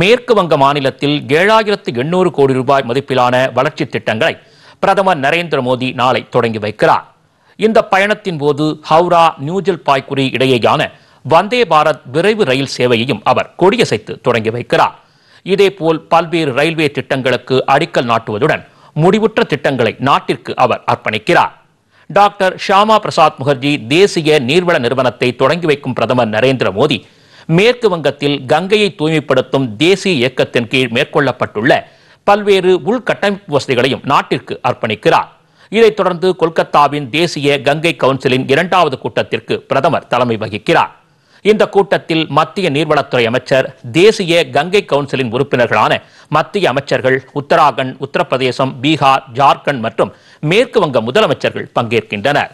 மேற்கு வங்க மாநிலத்தில் ஏழாயிரத்து எண்ணூறு கோடி ரூபாய் மதிப்பிலான வளர்ச்சி திட்டங்களை பிரதமர் நரேந்திர மோடி நாளை தொடங்கி வைக்கிறார் இந்த பயணத்தின் போது ஹவுரா நியூஜல் பாய்குரி இடையேயான வந்தே பாரத் விரைவு ரயில் சேவையையும் அவர் கொடியசைத்து தொடங்கி வைக்கிறார் இதேபோல் பல்வேறு ரயில்வே திட்டங்களுக்கு அடிக்கல் நாட்டுவதுடன் முடிவுற்ற திட்டங்களை நாட்டிற்கு அவர் அர்ப்பணிக்கிறார் டாக்டர் ஷியாமா பிரசாத் முகர்ஜி தேசிய நீர்வள நிறுவனத்தை தொடங்கி வைக்கும் பிரதமர் நரேந்திர மோடி மேற்கு வங்கத்தில் கங்கையை தூய்மைப்படுத்தும் தேசிய இயக்கத்தின் கீழ் மேற்கொள்ளப்பட்டுள்ள பல்வேறு உள்கட்டமைப்பு வசதிகளையும் நாட்டிற்கு அர்ப்பணிக்கிறார் இதைத் தொடர்ந்து கொல்கத்தாவின் தேசிய கங்கை கவுன்சிலின் இரண்டாவது கூட்டத்திற்கு பிரதமர் தலைமை வகிக்கிறார் இந்த கூட்டத்தில் மத்திய நீர்வளத்துறை அமைச்சர் தேசிய கங்கை கவுன்சிலின் உறுப்பினர்களான மத்திய அமைச்சர்கள் உத்தராகண்ட் உத்தரப்பிரதேசம் பீகார் ஜார்க்கண்ட் மற்றும் மேற்கு வங்க முதலமைச்சர்கள் பங்கேற்கின்றனர்